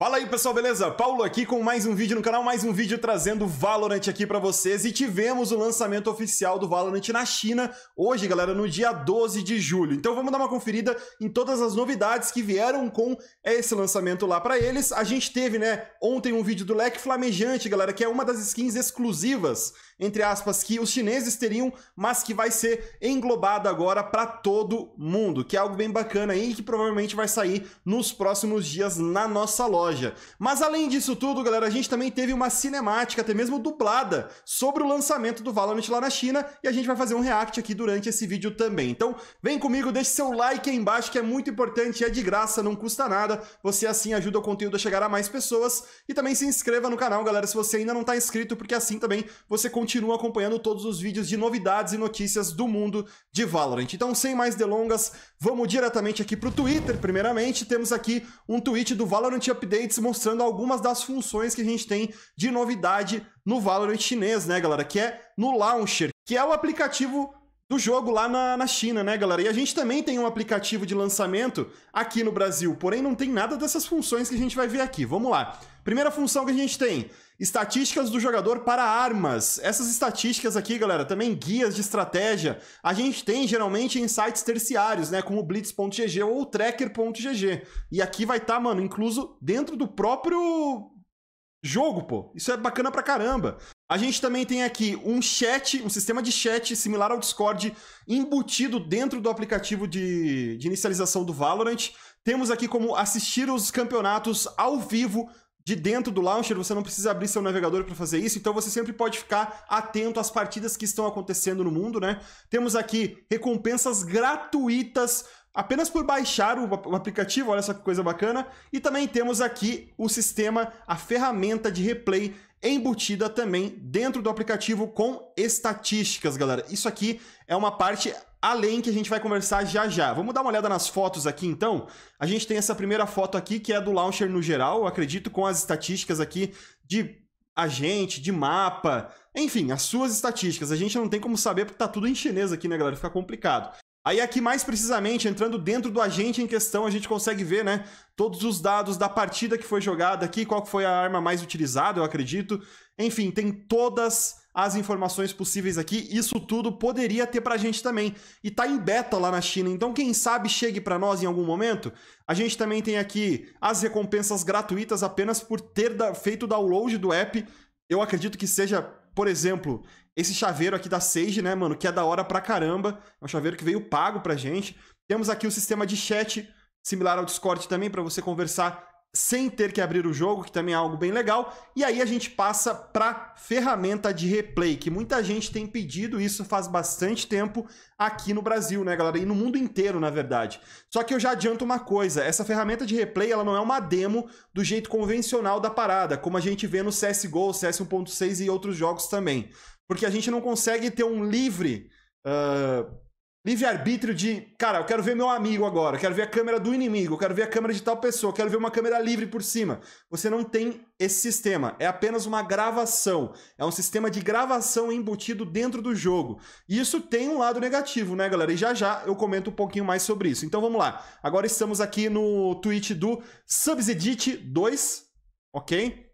Fala aí pessoal, beleza? Paulo aqui com mais um vídeo no canal, mais um vídeo trazendo Valorant aqui para vocês e tivemos o lançamento oficial do Valorant na China hoje, galera, no dia 12 de julho. Então vamos dar uma conferida em todas as novidades que vieram com esse lançamento lá para eles. A gente teve, né, ontem um vídeo do Leque Flamejante, galera, que é uma das skins exclusivas, entre aspas, que os chineses teriam, mas que vai ser englobada agora para todo mundo, que é algo bem bacana aí e que provavelmente vai sair nos próximos dias na nossa loja loja. Mas além disso tudo, galera, a gente também teve uma cinemática, até mesmo dublada, sobre o lançamento do Valorant lá na China, e a gente vai fazer um react aqui durante esse vídeo também. Então, vem comigo, deixe seu like aí embaixo, que é muito importante, é de graça, não custa nada. Você assim ajuda o conteúdo a chegar a mais pessoas. E também se inscreva no canal, galera, se você ainda não está inscrito, porque assim também você continua acompanhando todos os vídeos de novidades e notícias do mundo de Valorant. Então, sem mais delongas, vamos diretamente aqui para o Twitter, primeiramente. Temos aqui um tweet do Valorant Update updates mostrando algumas das funções que a gente tem de novidade no Valorant chinês, né, galera? Que é no Launcher, que é o aplicativo do jogo lá na, na, China, né, galera? E a gente também tem um aplicativo de lançamento aqui no Brasil, porém não tem nada dessas funções que a gente vai ver aqui. Vamos lá. Primeira função que a gente tem: estatísticas do jogador para armas. Essas estatísticas aqui, galera, também guias de estratégia, a gente tem geralmente em sites terciários, né? Como blitz.gg ou tracker.gg. E aqui vai estar, tá, mano, incluso dentro do próprio jogo, pô. Isso é bacana pra caramba. A gente também tem aqui um chat, um sistema de chat similar ao Discord, embutido dentro do aplicativo de, de inicialização do Valorant. Temos aqui como assistir os campeonatos ao vivo de dentro do launcher, você não precisa abrir seu navegador para fazer isso, então você sempre pode ficar atento às partidas que estão acontecendo no mundo, né? Temos aqui recompensas gratuitas apenas por baixar o aplicativo, olha só que coisa bacana. E também temos aqui o sistema, a ferramenta de replay embutida também dentro do aplicativo com estatísticas, galera. Isso aqui é uma parte além que a gente vai conversar já já. Vamos dar uma olhada nas fotos aqui então. A gente tem essa primeira foto aqui que é do launcher no geral, acredito com as estatísticas aqui de agente, de mapa, enfim, as suas estatísticas. A gente não tem como saber porque tá tudo em chinês aqui, né, galera? Fica complicado. Aí aqui mais precisamente, entrando dentro do agente em questão, a gente consegue ver, né, todos os dados da partida que foi jogada aqui, qual foi a arma mais utilizada, eu acredito, enfim, tem todas as informações possíveis aqui. Isso tudo poderia ter pra gente também. E tá em beta lá na China, então quem sabe chegue para nós em algum momento. A gente também tem aqui as recompensas gratuitas apenas por ter da... feito o download do app. Eu acredito que seja, por exemplo, esse chaveiro aqui da Sage, né, mano, que é da hora pra caramba. É um chaveiro que veio pago pra gente. Temos aqui o sistema de chat similar ao Discord também para você conversar sem ter que abrir o jogo, que também é algo bem legal. E aí a gente passa para ferramenta de replay, que muita gente tem pedido isso faz bastante tempo aqui no Brasil, né, galera? E no mundo inteiro, na verdade. Só que eu já adianto uma coisa, essa ferramenta de replay, ela não é uma demo do jeito convencional da parada, como a gente vê no CS:GO, CS 1.6 e outros jogos também. Porque a gente não consegue ter um livre uh Livre-arbítrio de, cara, eu quero ver meu amigo agora, eu quero ver a câmera do inimigo, eu quero ver a câmera de tal pessoa, eu quero ver uma câmera livre por cima. Você não tem esse sistema, é apenas uma gravação. É um sistema de gravação embutido dentro do jogo. E isso tem um lado negativo, né, galera? E já já eu comento um pouquinho mais sobre isso. Então vamos lá. Agora estamos aqui no tweet do Subsidite 2, ok?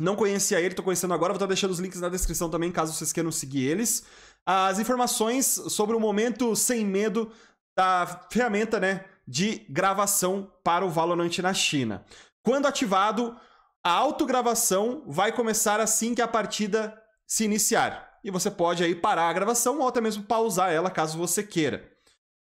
Não conhecia ele, tô conhecendo agora, vou estar deixando os links na descrição também, caso vocês queiram seguir eles as informações sobre o momento sem medo da ferramenta né, de gravação para o Valorant na China. Quando ativado, a autogravação vai começar assim que a partida se iniciar. E você pode aí parar a gravação ou até mesmo pausar ela caso você queira.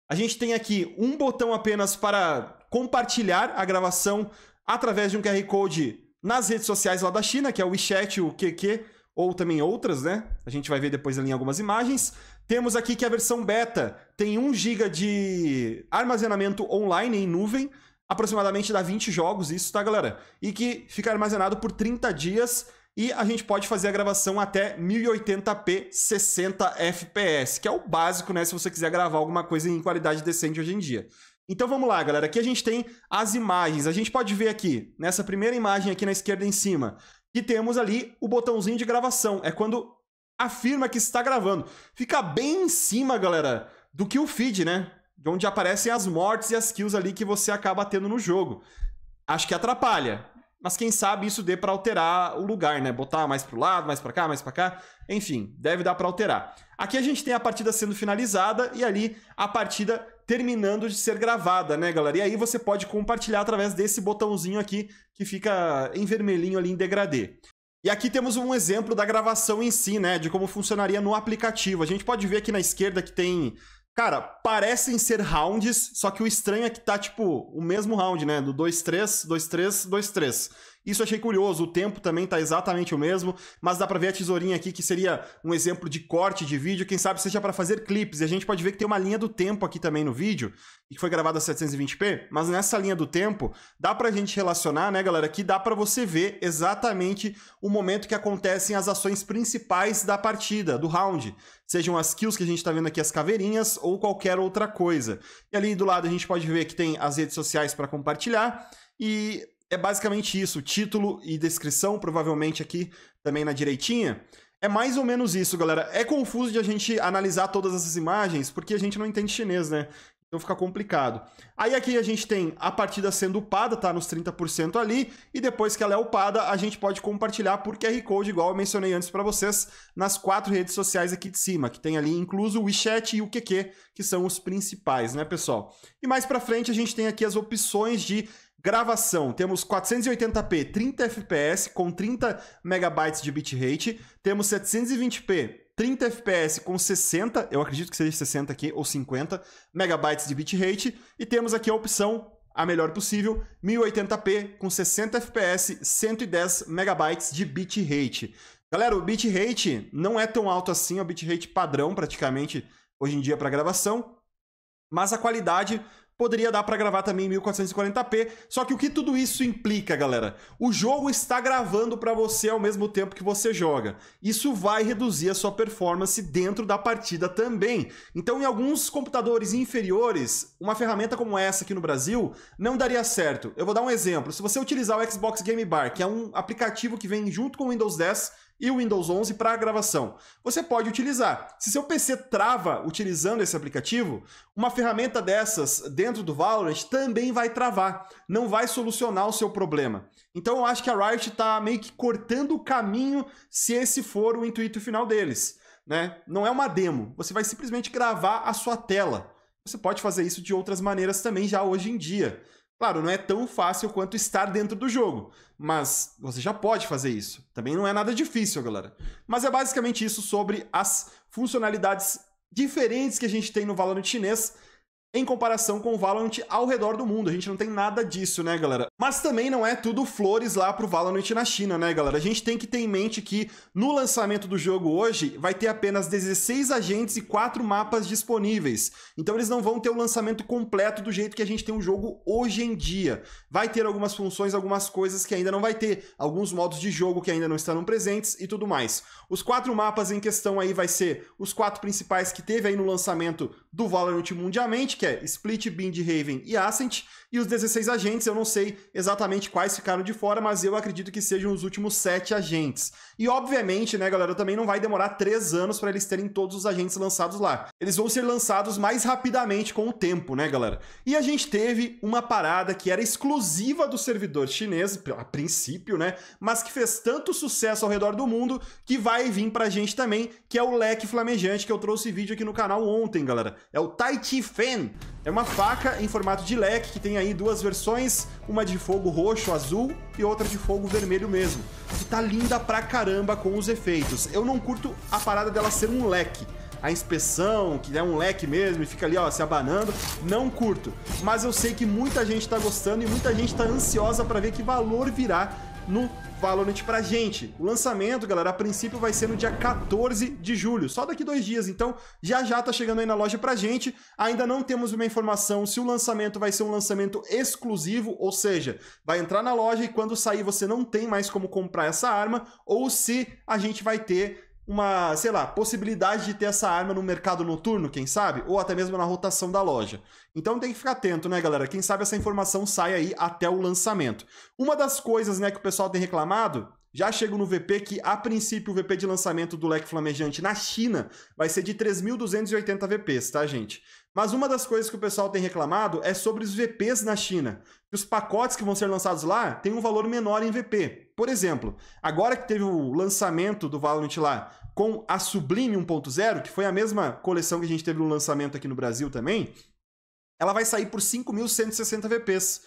A gente tem aqui um botão apenas para compartilhar a gravação através de um QR Code nas redes sociais lá da China, que é o WeChat, o QQ, ou também outras, né? A gente vai ver depois ali em algumas imagens. Temos aqui que a versão beta tem 1 GB de armazenamento online em nuvem, aproximadamente dá 20 jogos, isso, tá, galera? E que fica armazenado por 30 dias e a gente pode fazer a gravação até 1080p 60 fps, que é o básico, né, se você quiser gravar alguma coisa em qualidade decente hoje em dia. Então vamos lá, galera. Aqui a gente tem as imagens. A gente pode ver aqui, nessa primeira imagem aqui na esquerda em cima, que temos ali o botãozinho de gravação. É quando afirma que está gravando. Fica bem em cima, galera, do que o feed, né? De onde aparecem as mortes e as kills ali que você acaba tendo no jogo. Acho que atrapalha mas quem sabe isso dê para alterar o lugar, né? Botar mais para o lado, mais para cá, mais para cá. Enfim, deve dar para alterar. Aqui a gente tem a partida sendo finalizada e ali a partida terminando de ser gravada, né, galera? E aí você pode compartilhar através desse botãozinho aqui que fica em vermelhinho ali em degradê. E aqui temos um exemplo da gravação em si, né, de como funcionaria no aplicativo. A gente pode ver aqui na esquerda que tem Cara, parecem ser rounds, só que o estranho é que tá, tipo, o mesmo round, né? Do 2-3, 2-3, 2-3. Isso achei curioso, o tempo também está exatamente o mesmo, mas dá para ver a tesourinha aqui que seria um exemplo de corte de vídeo, quem sabe seja para fazer clipes. E a gente pode ver que tem uma linha do tempo aqui também no vídeo, que foi gravado a 720p, mas nessa linha do tempo dá para a gente relacionar, né, galera, que dá para você ver exatamente o momento que acontecem as ações principais da partida, do round, sejam as kills que a gente está vendo aqui, as caveirinhas ou qualquer outra coisa. E ali do lado a gente pode ver que tem as redes sociais para compartilhar e é basicamente isso. Título e descrição, provavelmente aqui também na direitinha. É mais ou menos isso, galera. É confuso de a gente analisar todas essas imagens, porque a gente não entende chinês, né? Então fica complicado. Aí aqui a gente tem a partida sendo upada, tá nos 30% ali, e depois que ela é upada, a gente pode compartilhar por QR Code, igual eu mencionei antes para vocês, nas quatro redes sociais aqui de cima, que tem ali incluso o WeChat e o QQ, que são os principais, né, pessoal? E mais para frente a gente tem aqui as opções de Gravação, temos 480p, 30 fps com 30 megabytes de bitrate. Temos 720p, 30 fps com 60, eu acredito que seja 60 aqui, ou 50 megabytes de bitrate. E temos aqui a opção, a melhor possível, 1080p com 60 fps, 110 megabytes de bitrate. Galera, o bitrate não é tão alto assim, é o bitrate padrão praticamente hoje em dia para gravação, mas a qualidade poderia dar para gravar também em 1440p. Só que o que tudo isso implica, galera? O jogo está gravando para você ao mesmo tempo que você joga. Isso vai reduzir a sua performance dentro da partida também. Então, em alguns computadores inferiores, uma ferramenta como essa aqui no Brasil não daria certo. Eu vou dar um exemplo. Se você utilizar o Xbox Game Bar, que é um aplicativo que vem junto com o Windows 10 e o Windows 11 para gravação. Você pode utilizar. Se seu PC trava utilizando esse aplicativo, uma ferramenta dessas dentro do Valorant também vai travar, não vai solucionar o seu problema. Então eu acho que a Riot está meio que cortando o caminho se esse for o intuito final deles. Né? Não é uma demo, você vai simplesmente gravar a sua tela. Você pode fazer isso de outras maneiras também já hoje em dia. Claro, não é tão fácil quanto estar dentro do jogo, mas você já pode fazer isso. Também não é nada difícil, galera. Mas é basicamente isso sobre as funcionalidades diferentes que a gente tem no Valorant chinês em comparação com o Valorant ao redor do mundo. A gente não tem nada disso, né, galera? Mas também não é tudo flores lá pro Valorant na China, né, galera? A gente tem que ter em mente que no lançamento do jogo hoje vai ter apenas 16 agentes e 4 mapas disponíveis. Então eles não vão ter o lançamento completo do jeito que a gente tem o jogo hoje em dia. Vai ter algumas funções, algumas coisas que ainda não vai ter, alguns modos de jogo que ainda não estarão presentes e tudo mais. Os quatro mapas em questão aí vai ser os quatro principais que teve aí no lançamento do Valorant mundialmente, que é Split, Bind, Raven e Ascent, e os 16 agentes, eu não sei exatamente quais ficaram de fora, mas eu acredito que sejam os últimos 7 agentes. E obviamente, né, galera, também não vai demorar 3 anos para eles terem todos os agentes lançados lá. Eles vão ser lançados mais rapidamente com o tempo, né, galera? E a gente teve uma parada que era exclusiva do servidor chinês, a princípio, né, mas que fez tanto sucesso ao redor do mundo que vai vir pra gente também, que é o leque flamejante que eu trouxe vídeo aqui no canal ontem, galera. É o Tai Chi Fan. É uma faca em formato de leque que tem aí duas versões, uma de fogo roxo, azul e outra de fogo vermelho mesmo. Que tá linda pra caramba com os efeitos. Eu não curto a parada dela ser um leque a inspeção, que é um leque mesmo e fica ali ó, se abanando, não curto. Mas eu sei que muita gente está gostando e muita gente está ansiosa para ver que valor virá no Valorant pra gente. O lançamento, galera, a princípio vai ser no dia 14 de julho, só daqui dois dias, então já já tá chegando aí na loja pra gente. Ainda não temos uma informação se o lançamento vai ser um lançamento exclusivo, ou seja, vai entrar na loja e quando sair você não tem mais como comprar essa arma, ou se a gente vai ter uma, sei lá, possibilidade de ter essa arma no mercado noturno, quem sabe, ou até mesmo na rotação da loja. Então tem que ficar atento, né, galera? Quem sabe essa informação sai aí até o lançamento. Uma das coisas, né, que o pessoal tem reclamado já chego no VP que, a princípio, o VP de lançamento do leque flamejante na China vai ser de 3.280 VPs, tá, gente? Mas uma das coisas que o pessoal tem reclamado é sobre os VPs na China. os pacotes que vão ser lançados lá têm um valor menor em VP. Por exemplo, agora que teve o lançamento do Valorant lá com a Sublime 1.0, que foi a mesma coleção que a gente teve no lançamento aqui no Brasil também, ela vai sair por 5.160 VPs.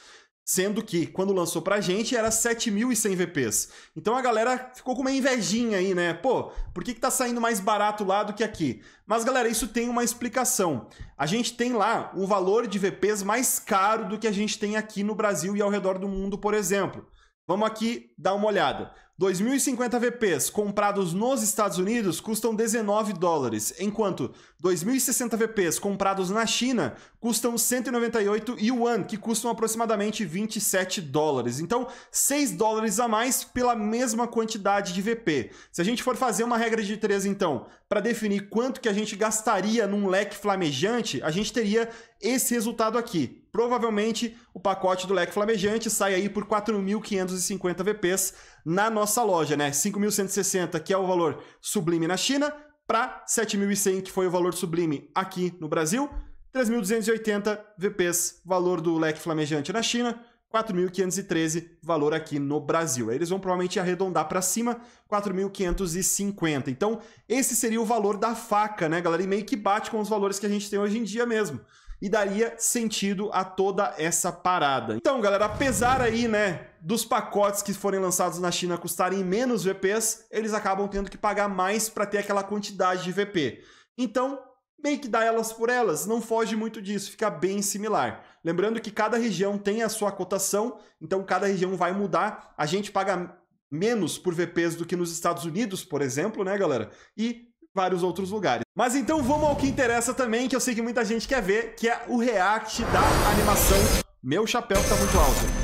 Sendo que, quando lançou pra gente, era 7.100 VPs. Então a galera ficou com uma invejinha aí, né? Pô, por que, que tá saindo mais barato lá do que aqui? Mas, galera, isso tem uma explicação. A gente tem lá um valor de VPs mais caro do que a gente tem aqui no Brasil e ao redor do mundo, por exemplo. Vamos aqui dar uma olhada. 2.050 VPs comprados nos Estados Unidos custam 19 dólares, enquanto 2.060 VPs comprados na China custam 198 yuan, que custam aproximadamente 27 dólares. Então, 6 dólares a mais pela mesma quantidade de VP. Se a gente for fazer uma regra de 3, então, para definir quanto que a gente gastaria num leque flamejante, a gente teria esse resultado aqui. Provavelmente, o pacote do leque flamejante sai aí por 4.550 VPs na nossa loja, né? 5.160, que é o valor sublime na China, para 7.100, que foi o valor sublime aqui no Brasil. 3.280 VPs, valor do leque flamejante na China. 4.513 valor aqui no Brasil. Eles vão provavelmente arredondar para cima, 4.550. Então, esse seria o valor da faca, né, galera? E meio que bate com os valores que a gente tem hoje em dia mesmo e daria sentido a toda essa parada. Então, galera, apesar aí, né, dos pacotes que forem lançados na China custarem menos VPs, eles acabam tendo que pagar mais para ter aquela quantidade de VP. Então, meio que dá elas por elas, não foge muito disso, fica bem similar. Lembrando que cada região tem a sua cotação, então cada região vai mudar. A gente paga menos por VPs do que nos Estados Unidos, por exemplo, né, galera? E vários outros lugares. Mas então vamos ao que interessa também, que eu sei que muita gente quer ver, que é o react da animação Meu Chapéu, que tá muito alto.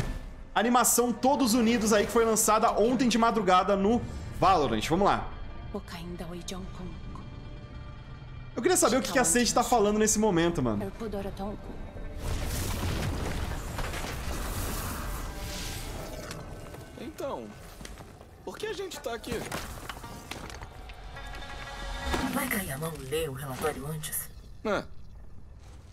Animação Todos Unidos aí, que foi lançada ontem de madrugada no Valorant. Vamos lá. Eu queria saber o que, que a Sage tá falando nesse momento, mano. É é então, por que a gente tá aqui? a mão, lê o relatório antes? É.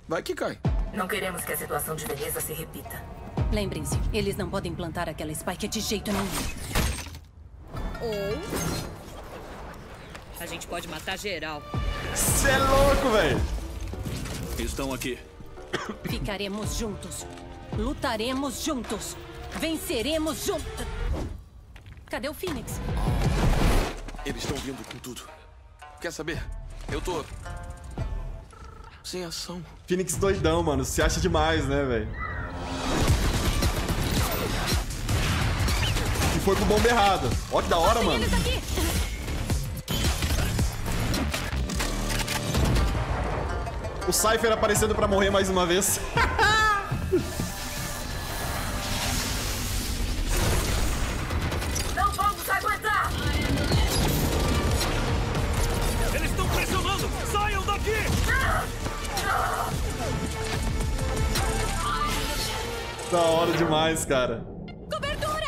Vai que cai. Não queremos que a situação de beleza se repita. Lembrem-se, eles não podem plantar aquela Spike de jeito nenhum. Ou... A gente pode matar geral. Cê é louco, velho! Estão aqui. Ficaremos juntos. Lutaremos juntos. Venceremos juntos. Cadê o Phoenix? Eles estão vindo com tudo. Quer saber? Eu tô. Sem ação. Phoenix doidão, mano. Se acha demais, né, velho? E foi pro bomba errado. Ó que da hora, mano. O Cypher aparecendo pra morrer mais uma vez. da hora demais, cara. Cobertura!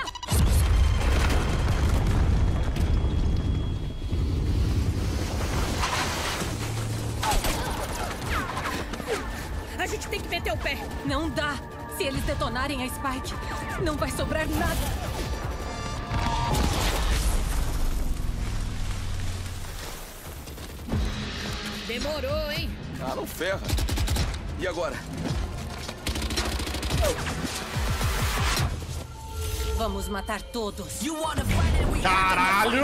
A gente tem que meter o pé. Não dá. Se eles detonarem a Spike, não vai sobrar nada. Demorou, hein? Ah, não ferra. E agora? Vamos matar todos. Caralho!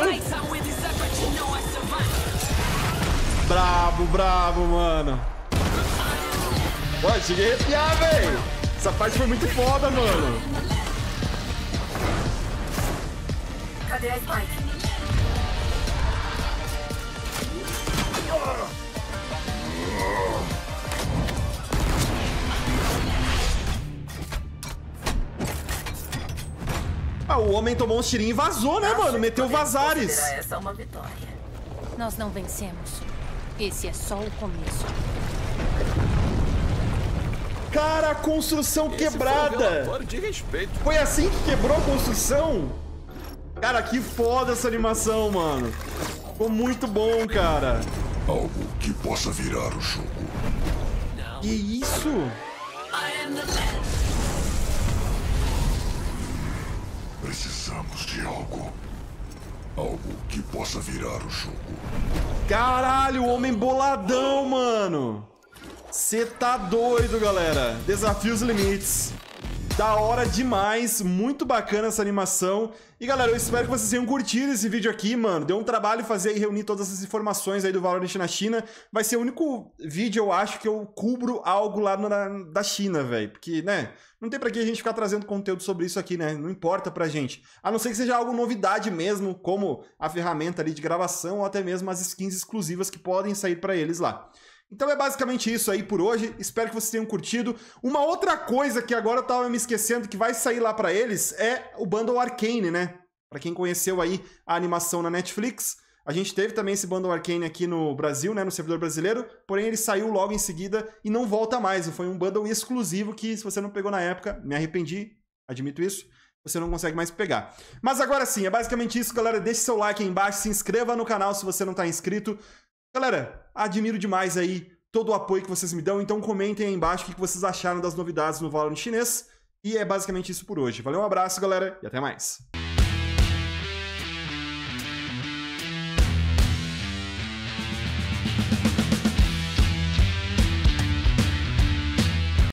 Bravo, bravo, mano. Ó, cheguei a arrepiar, velho. Essa parte foi muito foda, mano. Cadê a Spike? Ah, o homem tomou um tirinhos e vazou, né, Acho mano? Meteu vazares. Essa é uma vitória. Nós não vencemos. Esse é só o começo. Cara, a construção Esse quebrada. Foi, um de respeito. foi assim que quebrou a construção? Cara, que foda essa animação, mano. Ficou muito bom, cara. Algo que possa virar o jogo. Não. Que isso? I am the best. Precisamos de algo. Algo que possa virar o jogo. Caralho, homem boladão, mano! Você tá doido, galera. Desafios limites. Da hora demais, muito bacana essa animação. E galera, eu espero que vocês tenham curtido esse vídeo aqui, mano. Deu um trabalho fazer e reunir todas essas informações aí do Valorant na China. Vai ser o único vídeo, eu acho, que eu cubro algo lá na, da China, velho. Porque, né, não tem pra que a gente ficar trazendo conteúdo sobre isso aqui, né? Não importa pra gente. A não ser que seja algo novidade mesmo, como a ferramenta ali de gravação ou até mesmo as skins exclusivas que podem sair pra eles lá. Então é basicamente isso aí por hoje. Espero que vocês tenham curtido. Uma outra coisa que agora eu tava me esquecendo que vai sair lá para eles é o Bundle Arcane, né? Para quem conheceu aí a animação na Netflix, a gente teve também esse Bundle Arcane aqui no Brasil, né, no servidor brasileiro, porém ele saiu logo em seguida e não volta mais. Foi um bundle exclusivo que se você não pegou na época, me arrependi, admito isso você não consegue mais pegar. Mas agora sim, é basicamente isso, galera. Deixe seu like aí embaixo, se inscreva no canal se você não está inscrito. Galera, admiro demais aí todo o apoio que vocês me dão, então comentem aí embaixo o que vocês acharam das novidades no Valorant chinês. E é basicamente isso por hoje. Valeu, um abraço, galera, e até mais.